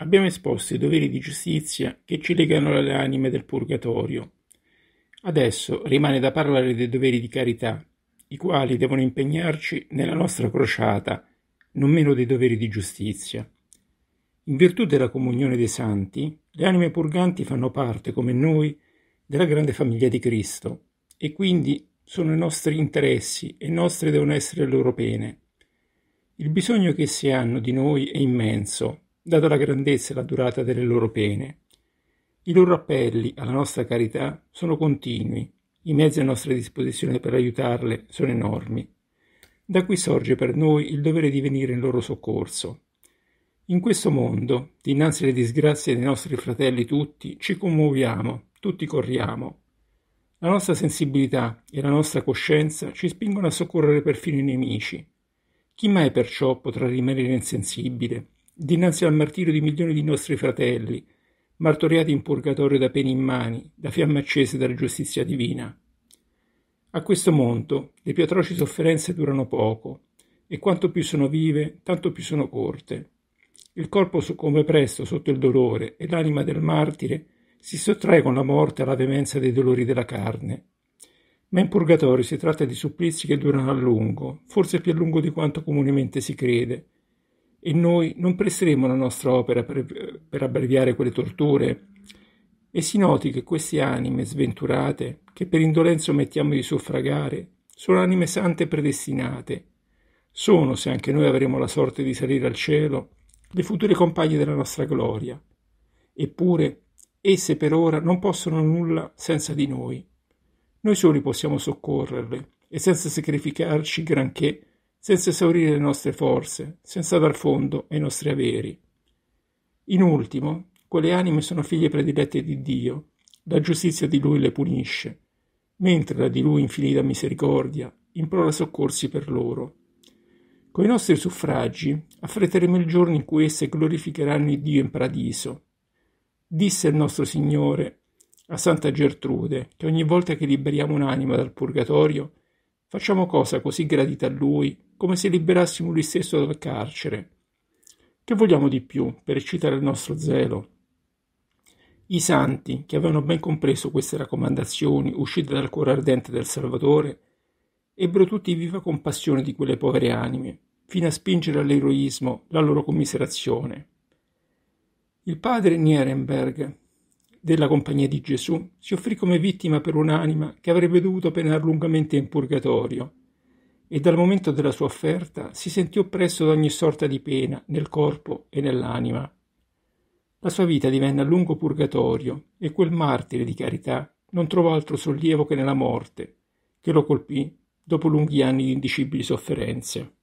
Abbiamo esposto i doveri di giustizia che ci legano alle anime del purgatorio. Adesso rimane da parlare dei doveri di carità, i quali devono impegnarci nella nostra crociata, non meno dei doveri di giustizia. In virtù della comunione dei santi, le anime purganti fanno parte, come noi, della grande famiglia di Cristo e quindi sono i nostri interessi e nostre devono essere le loro pene. Il bisogno che si hanno di noi è immenso data la grandezza e la durata delle loro pene. I loro appelli alla nostra carità sono continui, i mezzi a nostra disposizione per aiutarle sono enormi. Da qui sorge per noi il dovere di venire in loro soccorso. In questo mondo, dinanzi alle disgrazie dei nostri fratelli tutti, ci commuoviamo, tutti corriamo. La nostra sensibilità e la nostra coscienza ci spingono a soccorrere perfino i nemici. Chi mai perciò potrà rimanere insensibile dinanzi al martirio di milioni di nostri fratelli, martoriati in purgatorio da pene immani, da fiamme accese dalla giustizia divina. A questo monto le più atroci sofferenze durano poco, e quanto più sono vive, tanto più sono corte. Il corpo soccombe presto sotto il dolore e l'anima del martire si sottrae con la morte alla veemenza dei dolori della carne. Ma in purgatorio si tratta di supplizi che durano a lungo, forse più a lungo di quanto comunemente si crede, e noi non presteremo la nostra opera per, per abbreviare quelle torture. E si noti che queste anime sventurate, che per indolenza omettiamo di soffragare, sono anime sante predestinate. Sono, se anche noi avremo la sorte di salire al cielo, le future compagne della nostra gloria. Eppure, esse per ora non possono nulla senza di noi. Noi soli possiamo soccorrerle e senza sacrificarci granché senza esaurire le nostre forze, senza dar fondo ai nostri averi. In ultimo, quelle anime sono figlie predilette di Dio, la giustizia di Lui le punisce, mentre la di Lui infinita misericordia implora soccorsi per loro. Con i nostri suffragi affretteremo il giorno in cui esse glorificheranno il Dio in paradiso. Disse il nostro Signore a Santa Gertrude che ogni volta che liberiamo un'anima dal purgatorio Facciamo cosa così gradita a lui, come se liberassimo lui stesso dal carcere. Che vogliamo di più per eccitare il nostro zelo? I santi, che avevano ben compreso queste raccomandazioni uscite dal cuore ardente del Salvatore, ebbero tutti viva compassione di quelle povere anime, fino a spingere all'eroismo la loro commiserazione. Il padre Nierenberg, della Compagnia di Gesù, si offrì come vittima per un'anima che avrebbe dovuto penare lungamente in purgatorio e dal momento della sua offerta si sentì oppresso da ogni sorta di pena nel corpo e nell'anima. La sua vita divenne a lungo purgatorio e quel martire di carità non trovò altro sollievo che nella morte, che lo colpì dopo lunghi anni di indicibili sofferenze.